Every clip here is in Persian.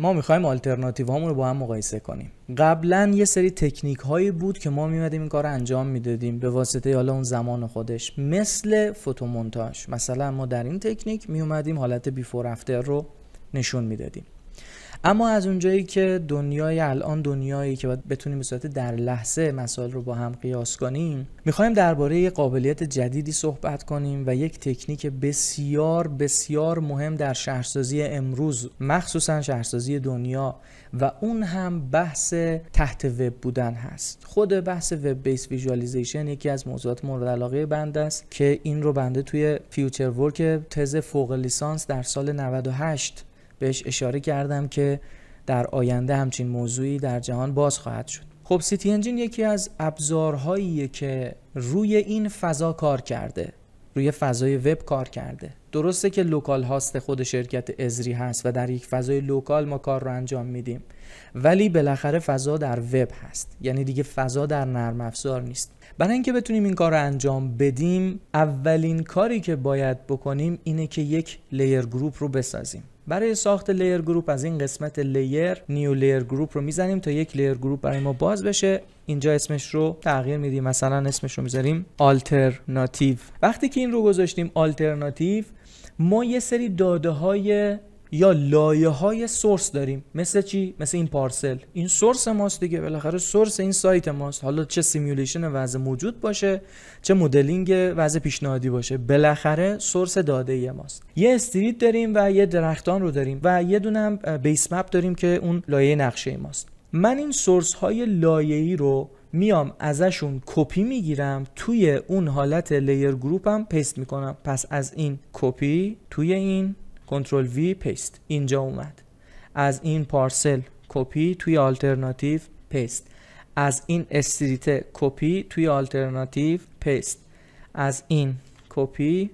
ما میخوایم آلترناتیو رو با هم مقایسه کنیم قبلا یه سری تکنیک هایی بود که ما میمدیم این کار رو انجام میدادیم به واسطه حالا اون زمان خودش مثل فوتومونتاژ مثلا ما در این تکنیک میومدیم حالت بیفور افتر رو نشون میدادیم اما از اونجایی که دنیای الان دنیایی که باید بتونیم به صورت در لحظه مسائل رو با هم قیاس کنیم میخوایم درباره قابلیت جدیدی صحبت کنیم و یک تکنیک بسیار بسیار مهم در شهرسازی امروز مخصوصا شهرسازی دنیا و اون هم بحث تحت وب بودن هست خود بحث وب بیس ویژوالیزیشن یکی از موضوعات مورد علاقه بنده است که این رو بنده توی فیوچر ورک تز فوق لیسانس در سال 98 بهش اشاره کردم که در آینده همچین موضوعی در جهان باز خواهد شد خب سیتی انجین یکی از ابزارهاییه که روی این فضا کار کرده روی فضای وب کار کرده درسته که لوکال هاست خود شرکت ازری هست و در یک فضای لوکال ما کار رو انجام میدیم ولی بالاخره فضا در وب هست یعنی دیگه فضا در نرم افزار نیست برای اینکه بتونیم این کار رو انجام بدیم اولین کاری که باید بکنیم اینه که یک لیر گروپ رو بسازیم برای ساخت لیر گروپ از این قسمت لیر نیو لیر گروپ رو میزنیم تا یک لیر گروپ برای ما باز بشه اینجا اسمش رو تغییر میدیم مثلا اسمش رو میذاریم آلترناتیو وقتی که این رو گذاشتیم آلترناتیو ما یه سری داده های یا لایه های سورس داریم مثل چی مثل این پارسل این سورس ماست دیگه بالاخره سورس این سایت ماست حالا چه سیمولیشن وضع موجود باشه چه مدلینگ وضع پیشنهادی باشه بالاخره سورس داده ای ماست یه استریت داریم و یه درختان رو داریم و یه دونه بیس مپ داریم که اون لایه نقشه ماست من این سورس های لایه ای رو میام ازشون کپی میگیرم توی اون حالت لیر گروپم پیست میکنم پس از این کپی توی این کنترل وی پیست اینجا اومد از این پارسل کپی توی آلترناتیو پیست از این استریت کپی توی آلترناتیو پیست از این کپی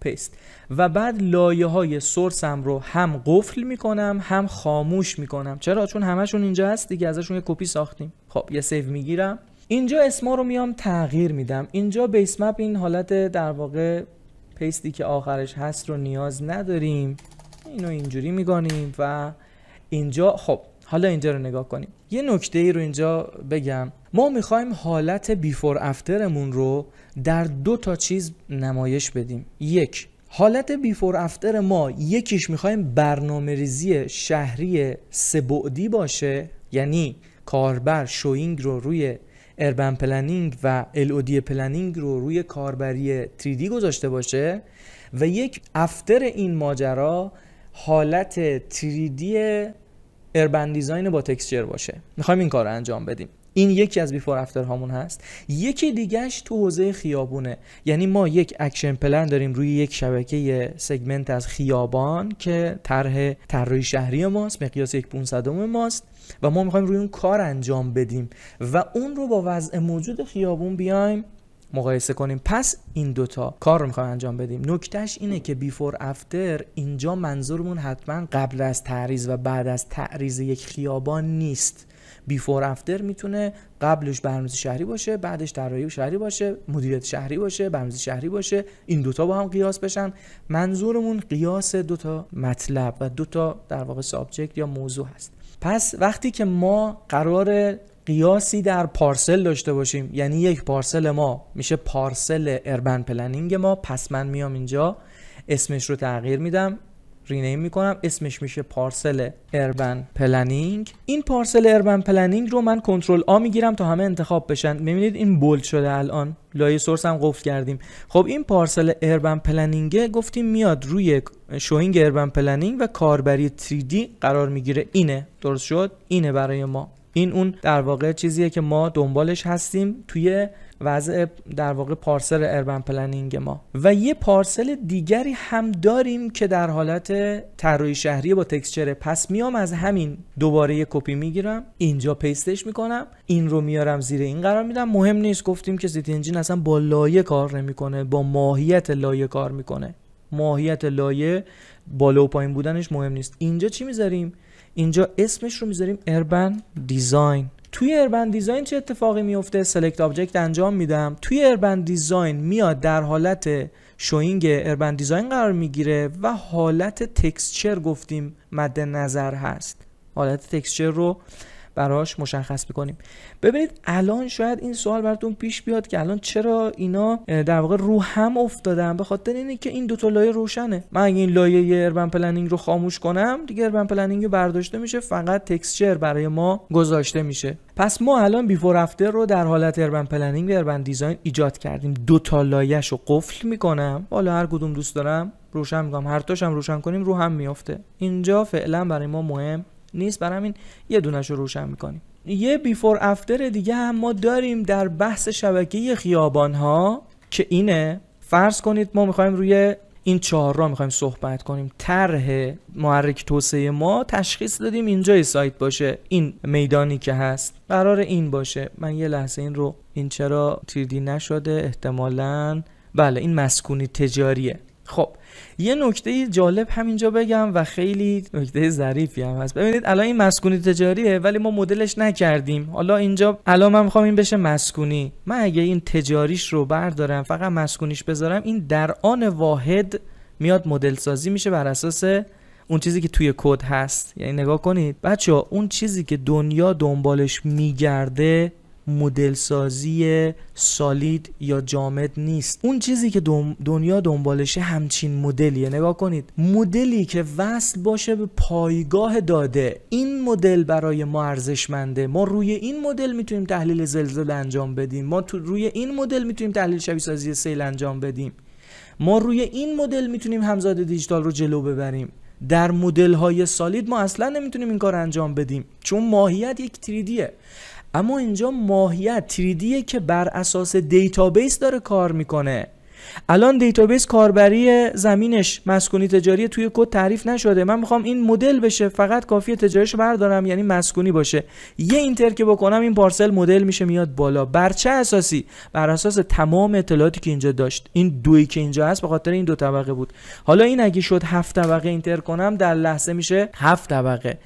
پیست و بعد لایه های سورسم رو هم قفل میکنم هم خاموش میکنم چرا چون همشون اینجا هست دیگه ازشون یه کپی ساختیم خب یه سیو میگیرم اینجا اسما رو میام تغییر میدم اینجا بیس مپ این حالت در واقع پیستی که آخرش هست رو نیاز نداریم اینو اینجوری میگانیم و اینجا خب حالا اینجا رو نگاه کنیم یه نکته ای رو اینجا بگم ما میخوایم حالت بیفور افترمون رو در دو تا چیز نمایش بدیم یک حالت بیفور افتر ما یکیش میخوایم برنامه ریزی شهری سبعدی باشه یعنی کاربر شوینگ رو روی اربن پلنینگ و LOD پلنینگ رو روی کاربری 3D گذاشته باشه و یک افتر این ماجرا حالت 3D اربن دیزاین با تکسچر باشه میخوایم این کار رو انجام بدیم این یکی از بیفور افتر هامون هست یکی دیگهش تو حوزه خیابونه یعنی ما یک اکشن پلن داریم روی یک شبکه سگمنت از خیابان که طرح طراحی شهری ماست مقیاس یک 500 ماست و ما میخوایم روی اون کار انجام بدیم و اون رو با وضع موجود خیابون بیایم مقایسه کنیم پس این دوتا کار رو میخوایم انجام بدیم نکتهش اینه که بیفور افتر اینجا منظورمون حتما قبل از تعریض و بعد از تعریض یک خیابان نیست بیفور افتر میتونه قبلش برنامه‌ریزی شهری باشه بعدش طراحی شهری باشه مدیریت شهری باشه برنامه‌ریزی شهری باشه این دوتا با هم قیاس بشن منظورمون قیاس دوتا مطلب و دوتا در واقع سابجکت یا موضوع هست پس وقتی که ما قرار قیاسی در پارسل داشته باشیم یعنی یک پارسل ما میشه پارسل اربن پلنینگ ما پس من میام اینجا اسمش رو تغییر میدم رینیم میکنم اسمش میشه پارسل اربن پلنینگ این پارسل اربن پلنینگ رو من کنترل آ میگیرم تا همه انتخاب بشن میبینید این بولد شده الان لایه سورس هم قفل کردیم خب این پارسل اربن پلنینگ گفتیم میاد روی شوینگ اربن پلنینگ و کاربری 3D قرار میگیره اینه درست شد اینه برای ما این اون در واقع چیزیه که ما دنبالش هستیم توی وضع در واقع پارسل اربن پلنینگ ما و یه پارسل دیگری هم داریم که در حالت طراحی شهری با تکسچره پس میام از همین دوباره یه کپی میگیرم اینجا پیستش میکنم این رو میارم زیر این قرار میدم مهم نیست گفتیم که سیتی انجین اصلا با لایه کار نمیکنه با ماهیت لایه کار میکنه ماهیت لایه بالا و پایین بودنش مهم نیست اینجا چی میذاریم اینجا اسمش رو میذاریم اربن دیزاین توی اربن دیزاین چه اتفاقی میفته سلکت آبجکت انجام میدم توی اربن دیزاین میاد در حالت شوینگ اربن دیزاین قرار میگیره و حالت تکسچر گفتیم مد نظر هست حالت تکسچر رو براش مشخص بکنیم ببینید الان شاید این سوال براتون پیش بیاد که الان چرا اینا در واقع رو هم افتادن به خاطر اینه که این دوتا لایه روشنه من اگه این لایه اربن پلنینگ رو خاموش کنم دیگه اربن پلنینگ برداشته میشه فقط تکسچر برای ما گذاشته میشه پس ما الان بیفور افتر رو در حالت اربن پلنینگ و اربن دیزاین ایجاد کردیم دو تا لایه‌شو رو قفل میکنم حالا هر کدوم دوست دارم روشن میکنم هر تاشم روشن کنیم رو هم میافته اینجا فعلا برای ما مهم نیست برای همین یه دونش رو روشن میکنیم یه بیفور افتر دیگه هم ما داریم در بحث شبکه خیابان ها که اینه فرض کنید ما میخوایم روی این چهار را میخوایم صحبت کنیم طرح محرک توسعه ما تشخیص دادیم اینجای سایت باشه این میدانی که هست قرار این باشه من یه لحظه این رو این چرا تیردی نشده احتمالا بله این مسکونی تجاریه خب یه نکته جالب همینجا بگم و خیلی نکته ظریفی هم هست ببینید الان این مسکونی تجاریه ولی ما مدلش نکردیم حالا اینجا الان من میخوام این بشه مسکونی من اگه این تجاریش رو بردارم فقط مسکونیش بذارم این در آن واحد میاد مدل سازی میشه بر اساس اون چیزی که توی کد هست یعنی نگاه کنید بچه ها اون چیزی که دنیا دنبالش میگرده مدل سازی سالید یا جامد نیست اون چیزی که دنیا دنبالشه همچین مدلیه نگاه کنید مدلی که وصل باشه به پایگاه داده این مدل برای ما ارزشمنده ما روی این مدل میتونیم تحلیل زلزله انجام بدیم ما تو روی این مدل میتونیم تحلیل شبیه سازی سیل انجام بدیم ما روی این مدل میتونیم همزاد دیجیتال رو جلو ببریم در مدل های سالید ما اصلا نمیتونیم این کار انجام بدیم چون ماهیت یک تریدیه اما اینجا ماهیت تریدیه که بر اساس دیتابیس داره کار میکنه الان دیتابیس کاربری زمینش مسکونی تجاری توی کد تعریف نشده من میخوام این مدل بشه فقط کافی تجاریش بردارم یعنی مسکونی باشه یه اینتر که بکنم این پارسل مدل میشه میاد بالا بر چه اساسی بر اساس تمام اطلاعاتی که اینجا داشت این دوی که اینجا هست به خاطر این دو طبقه بود حالا این اگه شد هفت طبقه اینتر کنم در لحظه میشه هفت طبقه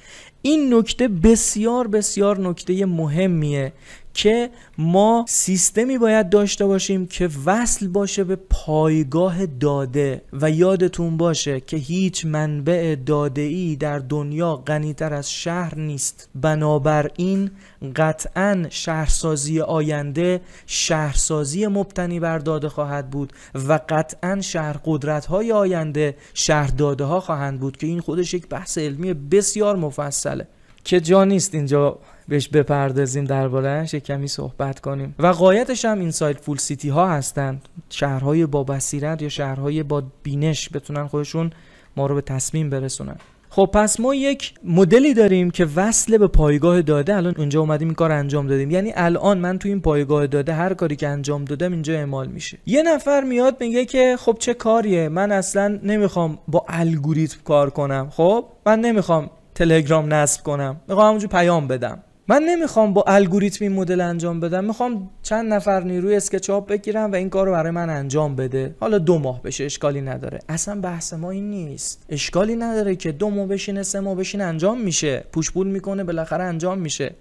این نکته بسیار بسیار نکته مهمیه که ما سیستمی باید داشته باشیم که وصل باشه به پایگاه داده و یادتون باشه که هیچ منبع داده ای در دنیا غنیتر از شهر نیست بنابراین قطعا شهرسازی آینده شهرسازی مبتنی بر داده خواهد بود و قطعا شهر قدرت های آینده شهر داده ها خواهند بود که این خودش یک بحث علمی بسیار مفصله که جا نیست اینجا بهش بپردازیم دربارهش کمی صحبت کنیم و قایتش هم سایت فول سیتی ها هستند شهرهای با بصیرت یا شهرهای با بینش بتونن خودشون ما رو به تصمیم برسونن خب پس ما یک مدلی داریم که وصل به پایگاه داده الان اونجا اومدیم این کار انجام دادیم یعنی الان من تو این پایگاه داده هر کاری که انجام دادم اینجا اعمال میشه یه نفر میاد میگه که خب چه کاریه من اصلا نمیخوام با الگوریتم کار کنم خب من نمیخوام تلگرام نصب کنم میخوام همونجور پیام بدم من نمیخوام با الگوریتم این مدل انجام بدم میخوام چند نفر نیروی اسکچاپ بگیرم و این کار رو برای من انجام بده حالا دو ماه بشه اشکالی نداره اصلا بحث ما این نیست اشکالی نداره که دو ماه بشینه سه ماه بشین انجام میشه پوشپول میکنه بالاخره انجام میشه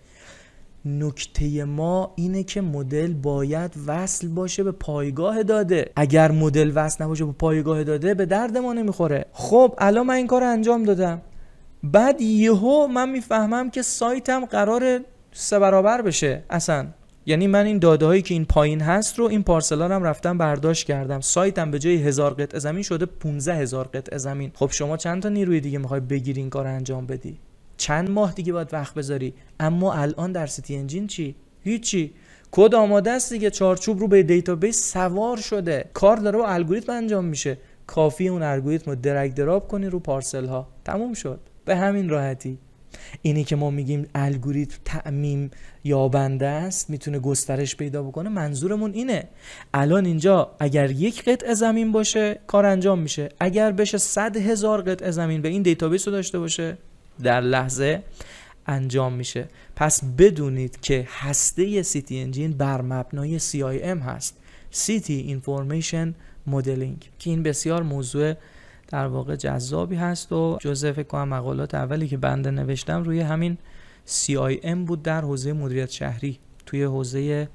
نکته ما اینه که مدل باید وصل باشه به پایگاه داده اگر مدل وصل نباشه به پایگاه داده به درد ما نمیخوره خب الان من این کار انجام دادم بعد یهو من میفهمم که سایتم قرار سه برابر بشه اصلا یعنی من این داده هایی که این پایین هست رو این پارسلان هم رفتم برداشت کردم سایتم به جای هزار قطع زمین شده 15 هزار قطع زمین خب شما چند تا نیروی دیگه میخوای بگیری این کار انجام بدی چند ماه دیگه باید وقت بذاری اما الان در سیتی انجین چی هیچی کد آماده است دیگه چارچوب رو به دیتابیس سوار شده کار داره با الگوریتم انجام میشه کافی اون الگوریتم رو درگ دراب کنی رو پارسل ها تموم شد به همین راحتی اینی که ما میگیم الگوریتم تعمیم یابنده است میتونه گسترش پیدا بکنه منظورمون اینه الان اینجا اگر یک قطعه زمین باشه کار انجام میشه اگر بشه صد هزار قطعه زمین به این دیتابیس رو داشته باشه در لحظه انجام میشه پس بدونید که هسته سیتی انجین بر مبنای ام هست سیتی Information مدلینگ که این بسیار موضوع در واقع جذابی هست و جزء فکر کنم مقالات اولی که بنده نوشتم روی همین CIM بود در حوزه مدیریت شهری توی حوزه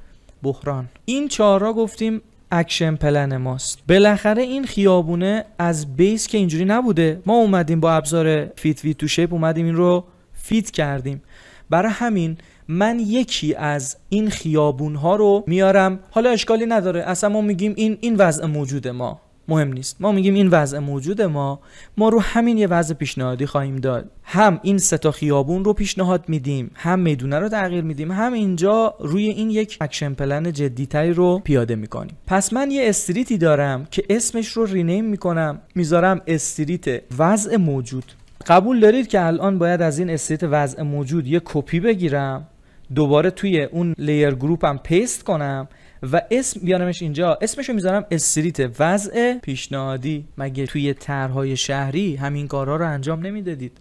بحران این چهارا گفتیم اکشن پلن ماست بالاخره این خیابونه از بیس که اینجوری نبوده ما اومدیم با ابزار فیت ویت تو شیپ اومدیم این رو فیت کردیم برای همین من یکی از این خیابون ها رو میارم حالا اشکالی نداره اصلا ما میگیم این این وضع موجود ما مهم نیست ما میگیم این وضع موجود ما ما رو همین یه وضع پیشنهادی خواهیم داد هم این سه خیابون رو پیشنهاد میدیم هم میدونه رو تغییر میدیم هم اینجا روی این یک اکشن پلن جدیتری رو پیاده میکنیم پس من یه استریتی دارم که اسمش رو رینیم میکنم میذارم استریت وضع موجود قبول دارید که الان باید از این استریت وضع موجود یه کپی بگیرم دوباره توی اون لیر گروپم پیست کنم و اسم بیانمش اینجا اسمشو میذارم استریت وضع پیشنهادی مگه توی طرحهای شهری همین کارها رو انجام نمیدادید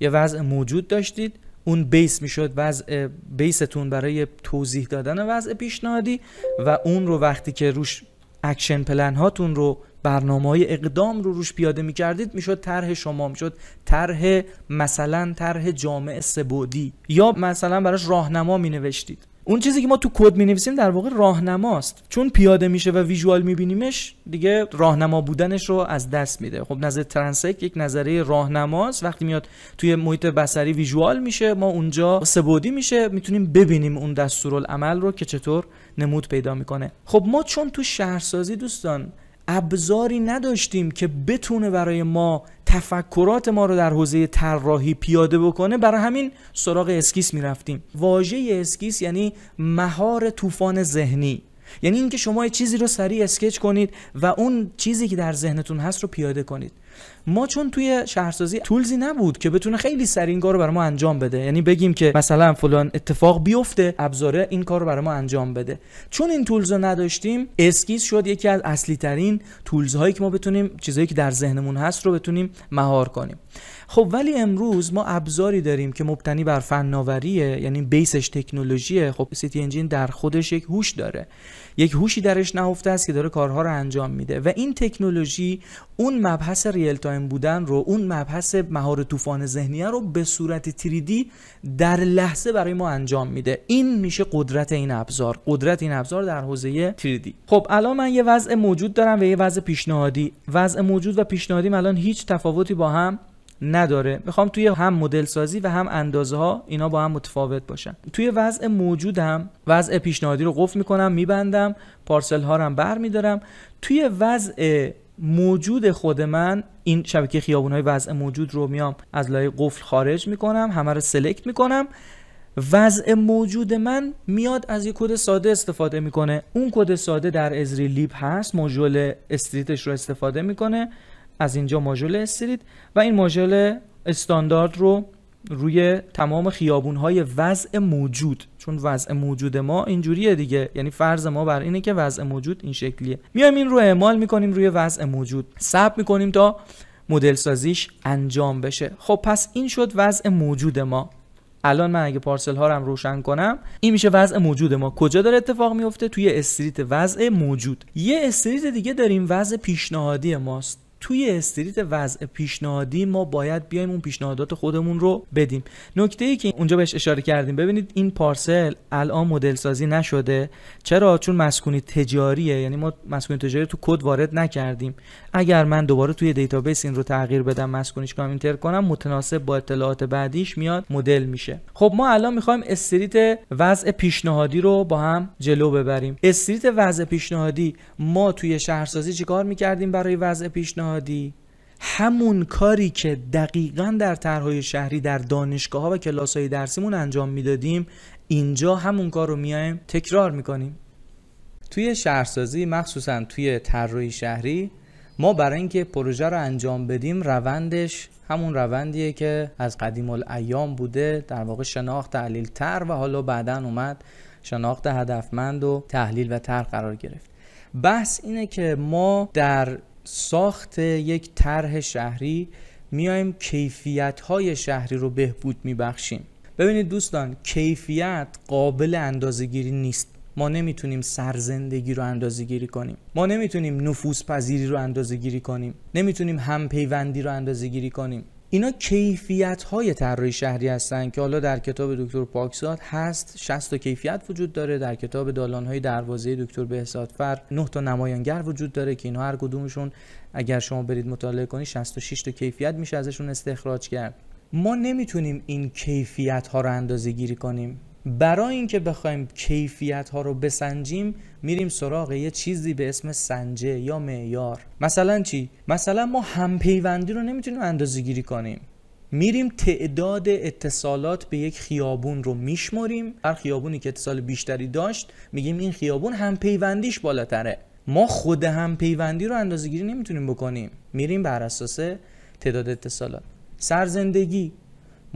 یا وضع موجود داشتید اون بیس میشد وضع بیستون برای توضیح دادن وضع پیشنهادی و اون رو وقتی که روش اکشن پلن هاتون رو برنامه های اقدام رو روش پیاده می کردید میشد طرح شما میشد طرح مثلا طرح جامعه سبودی یا مثلا براش راهنما می نوشتید اون چیزی که ما تو کد مینویسیم در واقع راهنماست چون پیاده میشه و ویژوال میبینیمش دیگه راهنما بودنش رو از دست میده خب نظر ترنسک یک نظریه راهنماست وقتی میاد توی محیط بصری ویژوال میشه ما اونجا سبودی میشه میتونیم ببینیم اون دستورالعمل رو که چطور نمود پیدا میکنه خب ما چون تو شهرسازی دوستان ابزاری نداشتیم که بتونه برای ما تفکرات ما رو در حوزه طراحی پیاده بکنه برای همین سراغ اسکیس میرفتیم واژه اسکیس یعنی مهار طوفان ذهنی یعنی اینکه شما چیزی رو سریع اسکچ کنید و اون چیزی که در ذهنتون هست رو پیاده کنید ما چون توی شهرسازی تولزی نبود که بتونه خیلی سریع این کارو برای ما انجام بده یعنی بگیم که مثلا فلان اتفاق بیفته ابزاره این کار برای ما انجام بده چون این تولز رو نداشتیم اسکیز شد یکی از اصلی ترین تولز هایی که ما بتونیم چیزهایی که در ذهنمون هست رو بتونیم مهار کنیم خب ولی امروز ما ابزاری داریم که مبتنی بر فناوریه یعنی بیسش تکنولوژیه خب سیتی انجین در خودش یک هوش داره یک هوشی درش نهفته است که داره کارها رو انجام میده و این تکنولوژی اون مبحث ریل تایم بودن رو اون مبحث مهار طوفان ذهنیه رو به صورت تریدی در لحظه برای ما انجام میده این میشه قدرت این ابزار قدرت این ابزار در حوزه تریدی خب الان من یه وضع موجود دارم و یه وضع پیشنهادی وضع موجود و پیشنهادی الان هیچ تفاوتی با هم نداره میخوام توی هم مدل سازی و هم اندازه ها اینا با هم متفاوت باشن توی وضع موجودم وضع پیشنهادی رو قفل میکنم میبندم پارسل ها رو هم بر میدارم توی وضع موجود خود من این شبکه خیابون های وضع موجود رو میام از لایه قفل خارج میکنم همه رو سلکت میکنم وضع موجود من میاد از یک کد ساده استفاده میکنه اون کد ساده در ازری لیپ هست موجول استریتش رو استفاده میکنه از اینجا ماژول استریت و این ماژول استاندارد رو روی تمام خیابون های وضع موجود چون وضع موجود ما اینجوریه دیگه یعنی فرض ما بر اینه که وضع موجود این شکلیه میایم این رو اعمال میکنیم روی وضع موجود سب میکنیم تا مدل سازیش انجام بشه خب پس این شد وضع موجود ما الان من اگه پارسل ها رو هم روشن کنم این میشه وضع موجود ما کجا داره اتفاق میفته توی استریت وضع موجود یه استریت دیگه داریم وضع پیشنهادی ماست توی استریت وضع پیشنهادی ما باید بیایم اون پیشنهادات خودمون رو بدیم نکته ای که اونجا بهش اشاره کردیم ببینید این پارسل الان مدل سازی نشده چرا چون مسکونی تجاریه یعنی ما مسکونی تجاری تو کد وارد نکردیم اگر من دوباره توی دیتابیس این رو تغییر بدم مسکونیش کنم اینتر کنم متناسب با اطلاعات بعدیش میاد مدل میشه خب ما الان میخوایم استریت وضع پیشنهادی رو با هم جلو ببریم استریت وضع پیشنهادی ما توی شهرسازی چیکار میکردیم برای وضع پیشنهادی همون کاری که دقیقا در طرحهای شهری در دانشگاه ها و کلاس های درسیمون انجام میدادیم اینجا همون کار رو میایم تکرار میکنیم توی شهرسازی مخصوصا توی طراحی شهری ما برای اینکه پروژه رو انجام بدیم روندش همون روندیه که از قدیم الایام بوده در واقع شناخت تحلیل تر و حالا بعدا اومد شناخت هدفمند و تحلیل و تر قرار گرفت بحث اینه که ما در ساخت یک طرح شهری میایم کیفیت های شهری رو بهبود میبخشیم ببینید دوستان کیفیت قابل اندازگیری نیست ما نمیتونیم سرزندگی رو اندازه کنیم ما نمیتونیم نفوس پذیری رو اندازه کنیم نمیتونیم همپیوندی رو اندازه کنیم اینا کیفیت های طراحی شهری هستن که حالا در کتاب دکتر پاکزاد هست 60 تا کیفیت وجود داره در کتاب دالان های دروازه دکتر بهزادفر 9 تا نمایانگر وجود داره که اینا هر کدومشون اگر شما برید مطالعه کنید 66 تا کیفیت میشه ازشون استخراج کرد ما نمیتونیم این کیفیت ها رو اندازه گیری کنیم برای اینکه بخوایم کیفیت ها رو بسنجیم میریم سراغ یه چیزی به اسم سنجه یا معیار مثلا چی مثلا ما همپیوندی رو نمیتونیم اندازه گیری کنیم میریم تعداد اتصالات به یک خیابون رو میشمریم هر خیابونی که اتصال بیشتری داشت میگیم این خیابون همپیوندیش بالاتره ما خود همپیوندی رو اندازه گیری نمیتونیم بکنیم میریم بر اساس تعداد اتصالات سرزندگی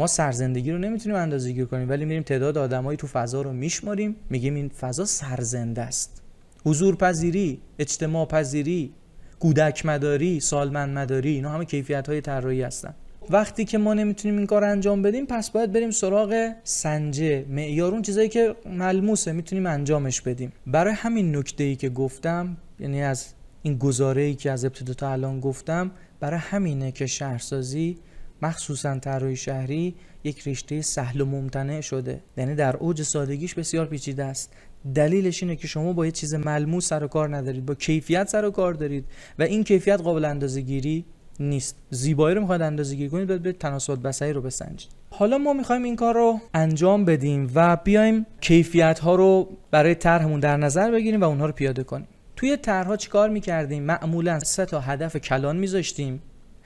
ما سرزندگی رو نمیتونیم اندازه گیر کنیم ولی میریم تعداد آدمایی تو فضا رو میشماریم میگیم این فضا سرزنده است حضور پذیری اجتماع پذیری کودک مداری سالمند مداری اینا همه کیفیت های طراحی هستن وقتی که ما نمیتونیم این کار انجام بدیم پس باید بریم سراغ سنجه معیار اون چیزایی که ملموسه میتونیم انجامش بدیم برای همین نکته ای که گفتم یعنی از این گزاره که از ابتدا تا الان گفتم برای همینه که شهرسازی مخصوصا طراحی شهری یک رشته سهل و ممتنع شده یعنی در اوج سادگیش بسیار پیچیده است دلیلش اینه که شما با یه چیز ملموس سر و کار ندارید با کیفیت سر و کار دارید و این کیفیت قابل اندازه گیری نیست زیبایی رو میخواید اندازه گیری کنید به تناسب بصری رو بسنجید حالا ما میخوایم این کار رو انجام بدیم و بیایم کیفیت ها رو برای طرحمون در نظر بگیریم و اونها رو پیاده کنیم توی طرحها چیکار میکردیم معمولا سه تا هدف کلان میذاشتیم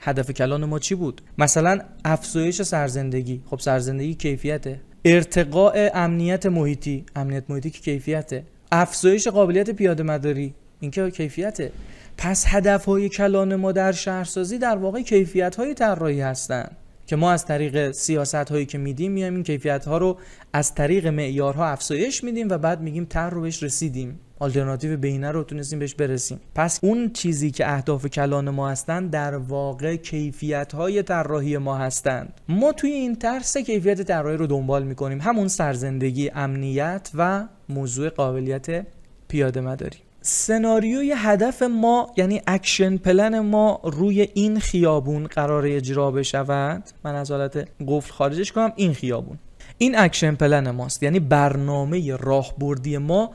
هدف کلان ما چی بود مثلا افزایش سرزندگی خب سرزندگی کیفیته ارتقاء امنیت محیطی امنیت محیطی که کیفیته افزایش قابلیت پیاده مداری این که کیفیته پس هدف های کلان ما در شهرسازی در واقع کیفیت های طراحی هستند که ما از طریق سیاست هایی که میدیم میایم این کیفیت ها رو از طریق معیارها افزایش میدیم و بعد میگیم تر رو بهش رسیدیم آلترناتیو بینه رو تونستیم بهش برسیم پس اون چیزی که اهداف کلان ما هستند در واقع کیفیت های طراحی ما هستند ما توی این ترس کیفیت طراحی رو دنبال میکنیم همون سرزندگی امنیت و موضوع قابلیت پیاده مداری سناریوی هدف ما یعنی اکشن پلن ما روی این خیابون قرار اجرا بشود من از حالت قفل خارجش کنم این خیابون این اکشن پلن ماست یعنی برنامه راهبردی ما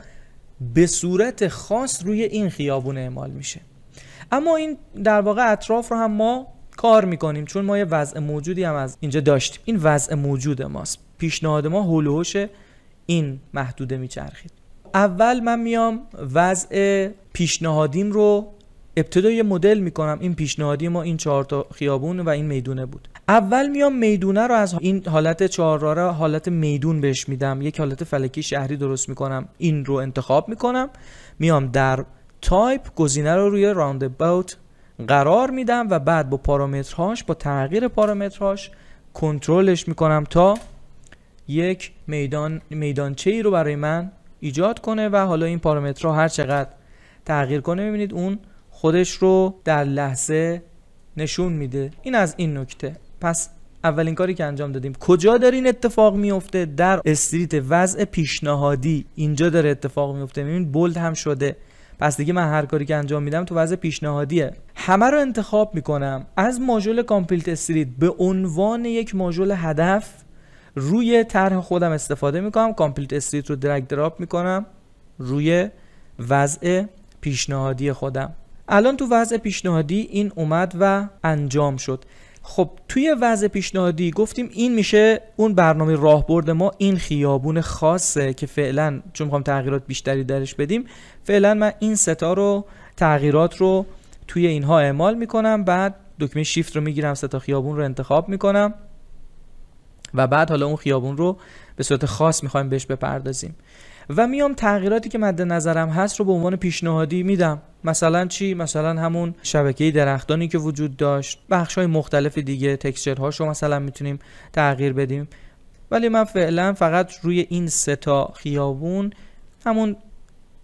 به صورت خاص روی این خیابون اعمال میشه اما این در واقع اطراف رو هم ما کار میکنیم چون ما یه وضع موجودی هم از اینجا داشتیم این وضع موجود ماست پیشنهاد ما هولوش این محدوده میچرخید اول من میام وضع پیشنهادیم رو ابتدا یه مدل میکنم این پیشنهادی ما این چهار تا خیابون و این میدونه بود اول میام میدونه رو از این حالت چهار را حالت میدون بهش میدم یک حالت فلکی شهری درست میکنم این رو انتخاب میکنم میام در تایپ گزینه رو روی راند باوت قرار میدم و بعد با پارامترهاش با تغییر پارامترهاش کنترلش میکنم تا یک میدان میدانچه ای رو برای من ایجاد کنه و حالا این پارامترها هر چقدر تغییر کنه میبینید اون خودش رو در لحظه نشون میده این از این نکته پس اولین کاری که انجام دادیم کجا داره این اتفاق میفته در استریت وضع پیشنهادی اینجا داره اتفاق میفته میبینید بولد هم شده پس دیگه من هر کاری که انجام میدم تو وضع پیشنهادیه همه رو انتخاب میکنم از ماژول کامپلیت استریت به عنوان یک ماژول هدف روی طرح خودم استفاده میکنم کامپلیت استریت رو درگ دراپ میکنم روی وضع پیشنهادی خودم الان تو وضع پیشنهادی این اومد و انجام شد خب توی وضع پیشنهادی گفتیم این میشه اون برنامه راهبرد ما این خیابون خاصه که فعلا چون میخوام تغییرات بیشتری درش بدیم فعلا من این ستا رو تغییرات رو توی اینها اعمال میکنم بعد دکمه شیفت رو میگیرم ستا خیابون رو انتخاب میکنم و بعد حالا اون خیابون رو به صورت خاص میخوایم بهش بپردازیم و میام تغییراتی که مد نظرم هست رو به عنوان پیشنهادی میدم مثلا چی مثلا همون شبکه درختانی که وجود داشت بخش های مختلف دیگه تکسچرهاش رو مثلا میتونیم تغییر بدیم ولی من فعلا فقط روی این سه تا خیابون همون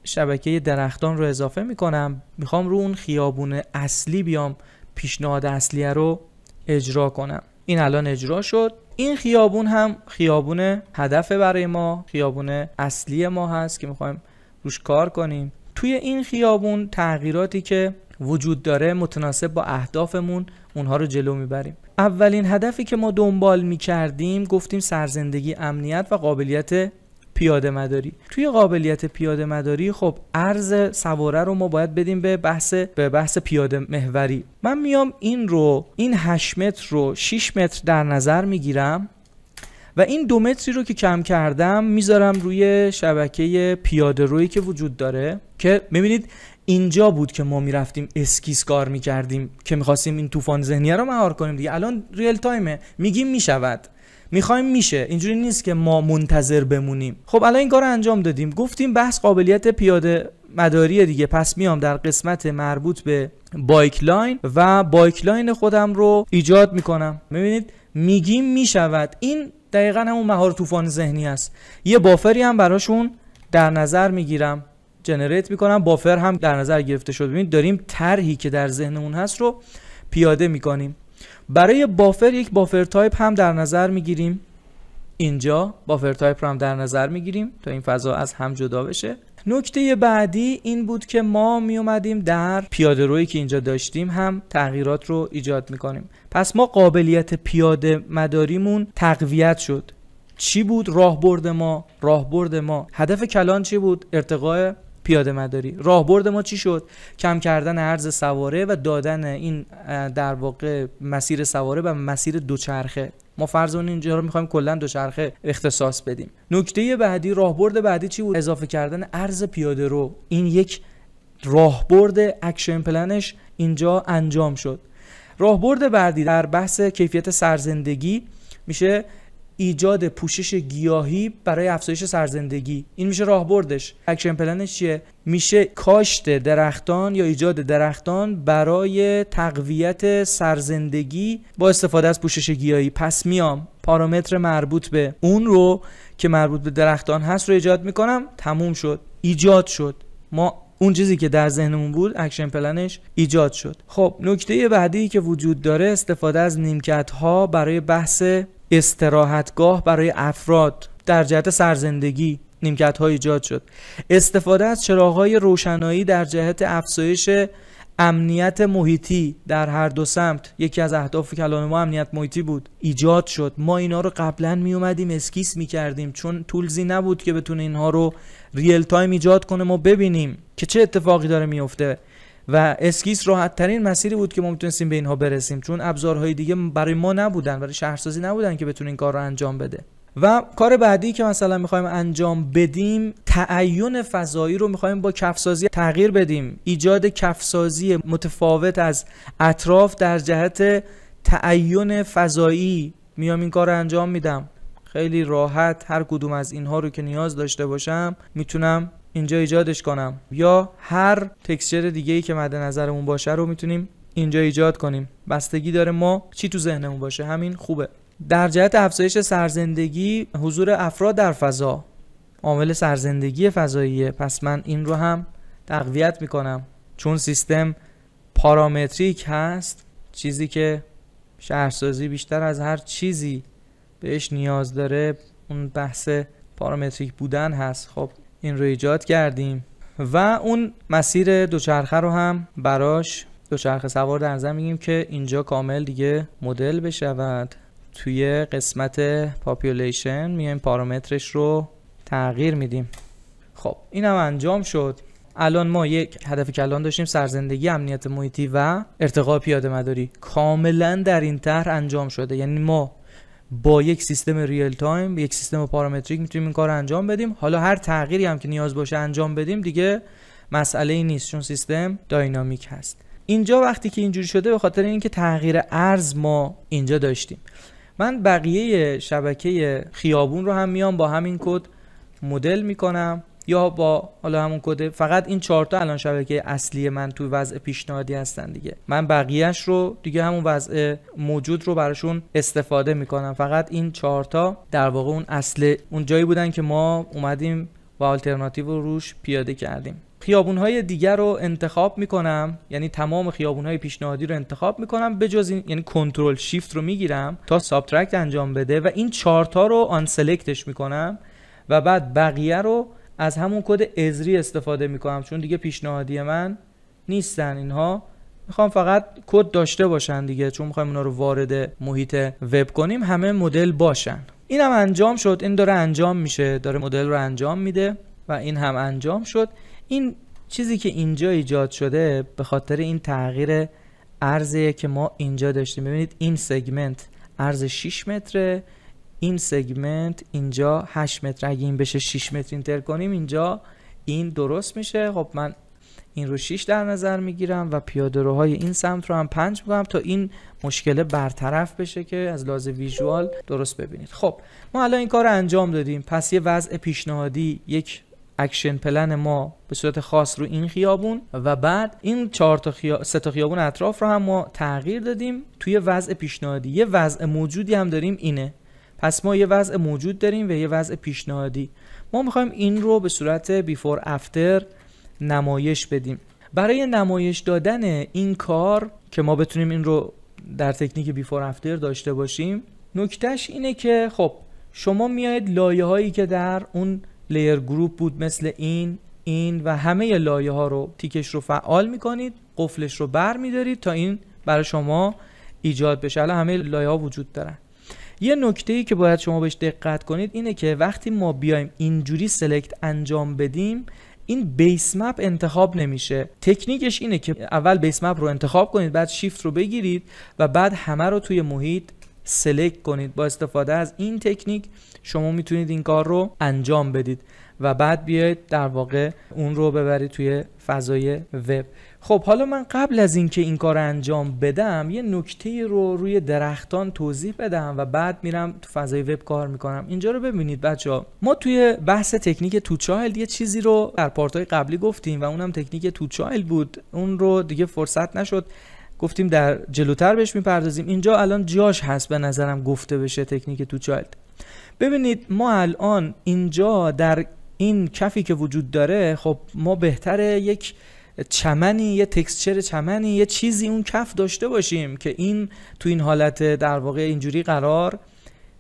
شبکه درختان رو اضافه میکنم میخوام رو اون خیابون اصلی بیام پیشنهاد اصلیه رو اجرا کنم این الان اجرا شد این خیابون هم خیابون هدف برای ما خیابون اصلی ما هست که میخوایم روش کار کنیم توی این خیابون تغییراتی که وجود داره متناسب با اهدافمون اونها رو جلو میبریم اولین هدفی که ما دنبال میکردیم گفتیم سرزندگی امنیت و قابلیت پیاده مداری توی قابلیت پیاده مداری خب ارز سواره رو ما باید بدیم به بحث به بحث پیاده محوری من میام این رو این 8 متر رو 6 متر در نظر میگیرم و این دو متری رو که کم کردم میذارم روی شبکه پیاده روی که وجود داره که میبینید اینجا بود که ما میرفتیم اسکیس کار میکردیم که میخواستیم این طوفان ذهنیه رو مهار کنیم دیگه الان ریل تایمه میگیم میشود میخوایم میشه اینجوری نیست که ما منتظر بمونیم خب الان این کار انجام دادیم گفتیم بحث قابلیت پیاده مداری دیگه پس میام در قسمت مربوط به بایک لاین و بایک لاین خودم رو ایجاد میکنم میبینید میگیم میشود این دقیقا همون مهار طوفان ذهنی است یه بافری هم براشون در نظر میگیرم جنریت میکنم بافر هم در نظر گرفته شد ببینید داریم طرحی که در ذهنمون هست رو پیاده میکنیم برای بافر یک بافر تایپ هم در نظر میگیریم اینجا بافر تایپ رو هم در نظر میگیریم تا این فضا از هم جدا بشه نکته بعدی این بود که ما می اومدیم در پیاده روی که اینجا داشتیم هم تغییرات رو ایجاد میکنیم پس ما قابلیت پیاده مداریمون تقویت شد چی بود راهبرد ما راهبرد ما هدف کلان چی بود ارتقا پیاده مداری راهبرد ما چی شد کم کردن عرض سواره و دادن این در واقع مسیر سواره و مسیر دوچرخه ما فرض اون اینجا رو میخوایم کلا دوچرخه اختصاص بدیم نکته بعدی راهبرد بعدی چی بود اضافه کردن ارز پیاده رو این یک راهبرد اکشن پلنش اینجا انجام شد راهبرد بعدی در بحث کیفیت سرزندگی میشه ایجاد پوشش گیاهی برای افزایش سرزندگی این میشه راهبردش اکشن پلنش چیه میشه کاشت درختان یا ایجاد درختان برای تقویت سرزندگی با استفاده از پوشش گیاهی پس میام پارامتر مربوط به اون رو که مربوط به درختان هست رو ایجاد میکنم تموم شد ایجاد شد ما اون چیزی که در ذهنمون بود اکشن پلنش ایجاد شد خب نکته بعدی که وجود داره استفاده از نیمکت ها برای بحث استراحتگاه برای افراد در جهت سرزندگی نیمکت های ایجاد شد استفاده از چراغ های روشنایی در جهت افزایش امنیت محیطی در هر دو سمت یکی از اهداف کلان ما امنیت محیطی بود ایجاد شد ما اینا رو قبلا می اومدیم اسکیس می کردیم چون تولزی نبود که بتونه اینها رو ریل تایم ایجاد کنه ما ببینیم که چه اتفاقی داره میفته و اسکیس راحت ترین مسیری بود که ما میتونستیم به اینها برسیم چون ابزارهای دیگه برای ما نبودن برای شهرسازی نبودن که بتونین این کار رو انجام بده و کار بعدی که مثلا میخوایم انجام بدیم تعین فضایی رو میخوایم با کفسازی تغییر بدیم ایجاد کفسازی متفاوت از اطراف در جهت تعین فضایی میام این کار رو انجام میدم خیلی راحت هر کدوم از اینها رو که نیاز داشته باشم میتونم اینجا ایجادش کنم یا هر تکسچر دیگه ای که مد نظرمون باشه رو میتونیم اینجا ایجاد کنیم بستگی داره ما چی تو ذهنمون باشه همین خوبه در جهت افزایش سرزندگی حضور افراد در فضا عامل سرزندگی فضاییه پس من این رو هم تقویت میکنم چون سیستم پارامتریک هست چیزی که شهرسازی بیشتر از هر چیزی بهش نیاز داره اون بحث پارامتریک بودن هست خب این رو ایجاد کردیم و اون مسیر دوچرخه رو هم براش دوچرخه سوار در نظر میگیم که اینجا کامل دیگه مدل بشود توی قسمت پاپولیشن میایم پارامترش رو تغییر میدیم خب این هم انجام شد الان ما یک هدف کلان داشتیم سرزندگی امنیت محیطی و ارتقا پیاده مداری کاملا در این طرح انجام شده یعنی ما با یک سیستم ریل تایم یک سیستم پارامتریک میتونیم این کار انجام بدیم حالا هر تغییری هم که نیاز باشه انجام بدیم دیگه مسئله ای نیست چون سیستم داینامیک هست اینجا وقتی که اینجوری شده به خاطر اینکه تغییر ارز ما اینجا داشتیم من بقیه شبکه خیابون رو هم میام با همین کد مدل میکنم یا با حالا همون کد فقط این چهارتا تا الان شبکه اصلی من توی وضع پیشنهادی هستن دیگه من بقیهش رو دیگه همون وضع موجود رو براشون استفاده میکنم فقط این چهارتا در واقع اون اصل اون جایی بودن که ما اومدیم و آلترناتیو رو روش پیاده کردیم خیابون های دیگر رو انتخاب میکنم یعنی تمام خیابون های پیشنهادی رو انتخاب میکنم به جز این یعنی کنترل شیفت رو میگیرم تا سابترکت انجام بده و این چارتا رو آن سلکتش میکنم و بعد بقیه رو از همون کد ازری استفاده میکنم چون دیگه پیشنهادی من نیستن اینها میخوام فقط کد داشته باشن دیگه چون میخوایم اونا رو وارد محیط وب کنیم همه مدل باشن این هم انجام شد این داره انجام میشه داره مدل رو انجام میده و این هم انجام شد این چیزی که اینجا ایجاد شده به خاطر این تغییر ارزیه که ما اینجا داشتیم ببینید این سگمنت ارز 6 متره این سگمنت اینجا 8 متر اگه این بشه 6 متر اینتر کنیم اینجا این درست میشه خب من این رو 6 در نظر میگیرم و پیاده روهای این سمت رو هم 5 میکنم تا این مشکل برطرف بشه که از لحاظ ویژوال درست ببینید خب ما الان این کار رو انجام دادیم پس یه وضع پیشنهادی یک اکشن پلن ما به صورت خاص رو این خیابون و بعد این چهار تا سه تا خیابون اطراف رو هم ما تغییر دادیم توی وضع پیشنهادی یه وضع موجودی هم داریم اینه پس ما یه وضع موجود داریم و یه وضع پیشنهادی ما میخوایم این رو به صورت بیفور افتر نمایش بدیم برای نمایش دادن این کار که ما بتونیم این رو در تکنیک بیفور افتر داشته باشیم نکتهش اینه که خب شما میاید لایه هایی که در اون لیر گروپ بود مثل این این و همه لایه ها رو تیکش رو فعال میکنید قفلش رو بر میدارید تا این برای شما ایجاد بشه الان همه لایه ها وجود دارن یه نکته ای که باید شما بهش دقت کنید اینه که وقتی ما بیایم اینجوری سلکت انجام بدیم این بیس مپ انتخاب نمیشه تکنیکش اینه که اول بیس مپ رو انتخاب کنید بعد شیفت رو بگیرید و بعد همه رو توی محیط سلکت کنید با استفاده از این تکنیک شما میتونید این کار رو انجام بدید و بعد بیاید در واقع اون رو ببرید توی فضای وب خب حالا من قبل از اینکه این کار انجام بدم یه نکته رو روی درختان توضیح بدم و بعد میرم تو فضای وب کار میکنم اینجا رو ببینید بچه ها ما توی بحث تکنیک چایل یه چیزی رو در های قبلی گفتیم و اونم تکنیک چایل بود اون رو دیگه فرصت نشد گفتیم در جلوتر بهش میپردازیم اینجا الان جاش هست به نظرم گفته بشه تکنیک توچایلد ببینید ما الان اینجا در این کفی که وجود داره خب ما بهتره یک چمنی یه تکسچر چمنی یه چیزی اون کف داشته باشیم که این تو این حالت در واقع اینجوری قرار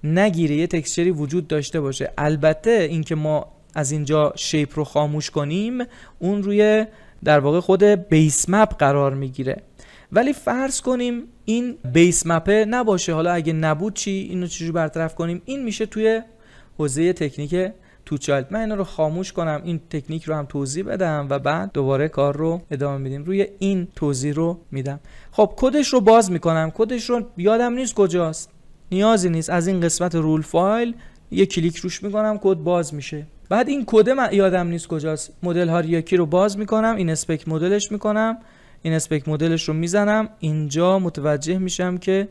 نگیره یه تکسچری وجود داشته باشه البته اینکه ما از اینجا شیپ رو خاموش کنیم اون روی در واقع خود بیس مپ قرار میگیره ولی فرض کنیم این بیس مپه نباشه حالا اگه نبود چی اینو چجوری برطرف کنیم این میشه توی حوزه تکنیک تو چالت من اینا رو خاموش کنم این تکنیک رو هم توضیح بدم و بعد دوباره کار رو ادامه میدیم روی این توضیح رو میدم خب کدش رو باز میکنم کدش رو یادم نیست کجاست نیازی نیست از این قسمت رول فایل یه کلیک روش میکنم کد باز میشه بعد این کد من یادم نیست کجاست مدل یکی رو باز میکنم این اسپکت مدلش میکنم این اسپکت مدلش رو میزنم اینجا متوجه میشم که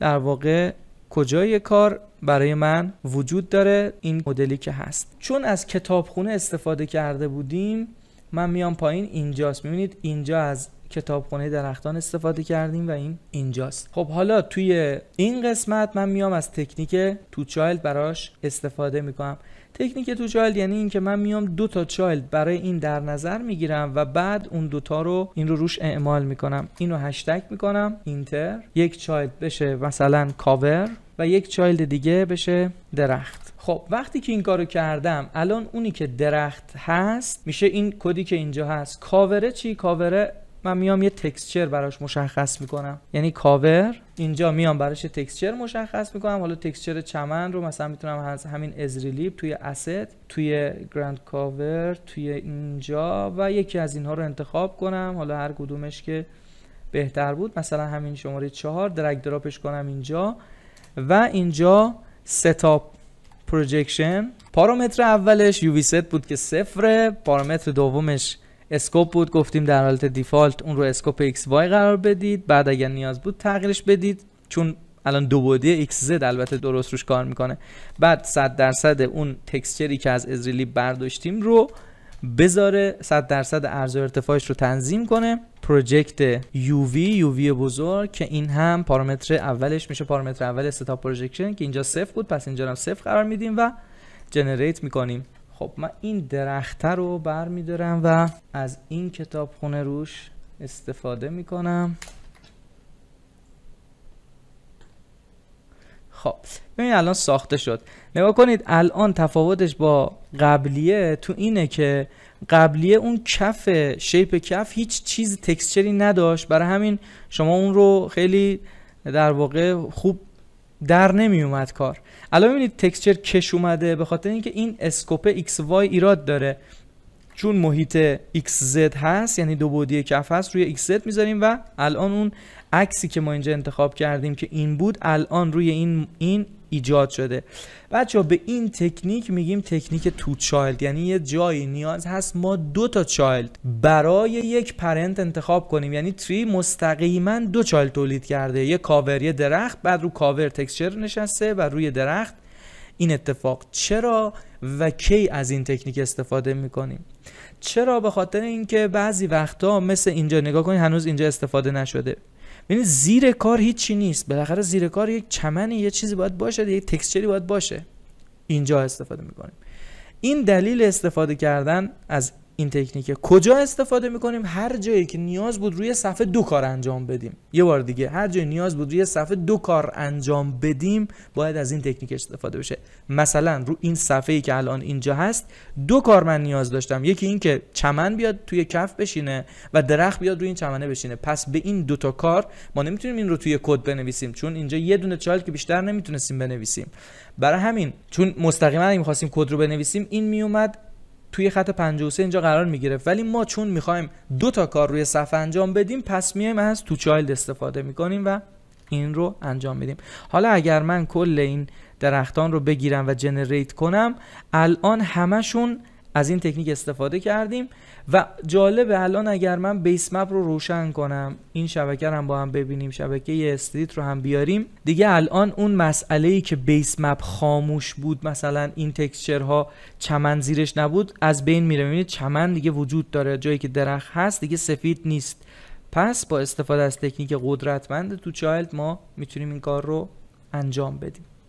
در واقع کجای کار برای من وجود داره این مدلی که هست چون از کتابخونه استفاده کرده بودیم من میام پایین اینجاست میبینید اینجا از کتابخونه درختان استفاده کردیم و این اینجاست خب حالا توی این قسمت من میام از تکنیک تو چایلد براش استفاده میکنم تکنیک تو چایلد یعنی اینکه من میام دو تا چایلد برای این در نظر میگیرم و بعد اون تا رو این رو روش اعمال میکنم اینو هشتگ میکنم اینتر یک چایلد بشه مثلا کاور و یک چایلد دیگه بشه درخت خب وقتی که این کارو کردم الان اونی که درخت هست میشه این کدی که اینجا هست کاوره چی کاوره من میام یه تکسچر براش مشخص میکنم یعنی کاور اینجا میام براش تکسچر مشخص میکنم حالا تکسچر چمن رو مثلا میتونم از همین ازریلیب توی اسد توی گراند کاور توی اینجا و یکی از اینها رو انتخاب کنم حالا هر کدومش که بهتر بود مثلا همین شماره چهار درگ دراپش کنم اینجا و اینجا ستاپ پروجکشن پارامتر اولش یو ست بود که صفره پارامتر دومش اسکوپ بود گفتیم در حالت دیفالت اون رو اسکوپ ایکس وای قرار بدید بعد اگر نیاز بود تغییرش بدید چون الان دو بعدی ایکس زد البته درست روش کار میکنه بعد 100 درصد اون تکسچری که از ازریلی برداشتیم رو بذاره 100 درصد ارز و ارتفاعش رو تنظیم کنه پروژکت UV UV بزرگ که این هم پارامتر اولش میشه پارامتر اول استاپ پروژکشن که اینجا صفر بود پس اینجا هم صفر قرار میدیم و جنریت میکنیم خب من این درخته رو برمیدارم و از این کتاب خونه روش استفاده میکنم خب ببین الان ساخته شد نگاه کنید الان تفاوتش با قبلیه تو اینه که قبلیه اون کف شیپ کف هیچ چیز تکسچری نداشت برای همین شما اون رو خیلی در واقع خوب در نمی اومد کار الان ببینید تکسچر کش اومده به خاطر اینکه این اسکوپ XY ایراد داره چون محیط XZ هست یعنی دو بودی کف هست روی XZ میذاریم و الان اون عکسی که ما اینجا انتخاب کردیم که این بود الان روی این این ایجاد شده بچه ها به این تکنیک میگیم تکنیک تو چایلد یعنی یه جایی نیاز هست ما دو تا چایلد برای یک پرنت انتخاب کنیم یعنی تری مستقیما دو چایلد تولید کرده یه کاور یه درخت بعد رو کاور تکسچر نشسته و روی درخت این اتفاق چرا و کی از این تکنیک استفاده میکنیم چرا به خاطر اینکه بعضی وقتا مثل اینجا نگاه کنید هنوز اینجا استفاده نشده ببینید زیر کار هیچی نیست بالاخره زیر کار یک چمنی یه چیزی باید باشه یک تکسچری باید باشه اینجا استفاده میکنیم این دلیل استفاده کردن از این تکنیکه کجا استفاده میکنیم هر جایی که نیاز بود روی صفحه دو کار انجام بدیم یه بار دیگه هر جایی نیاز بود روی صفحه دو کار انجام بدیم باید از این تکنیک استفاده بشه مثلا رو این صفحه ای که الان اینجا هست دو کار من نیاز داشتم یکی این که چمن بیاد توی کف بشینه و درخت بیاد روی این چمنه بشینه پس به این دوتا کار ما نمیتونیم این رو توی کد بنویسیم چون اینجا یه دونه که بیشتر نمیتونستیم بنویسیم برای همین چون مستقیما کد رو بنویسیم این میومد توی خط 53 اینجا قرار میگرفت ولی ما چون میخوایم دو تا کار روی صفحه انجام بدیم پس میایم از تو چایلد استفاده میکنیم و این رو انجام میدیم حالا اگر من کل این درختان رو بگیرم و جنریت کنم الان همشون از این تکنیک استفاده کردیم و جالبه الان اگر من بیس مپ رو روشن کنم این شبکه هم با هم ببینیم شبکه استریت رو هم بیاریم دیگه الان اون مسئله ای که بیس مپ خاموش بود مثلا این تکسچر ها چمن زیرش نبود از بین میره میبینید چمن دیگه وجود داره جایی که درخت هست دیگه سفید نیست پس با استفاده از تکنیک قدرتمند تو چایلد ما میتونیم این کار رو انجام بدیم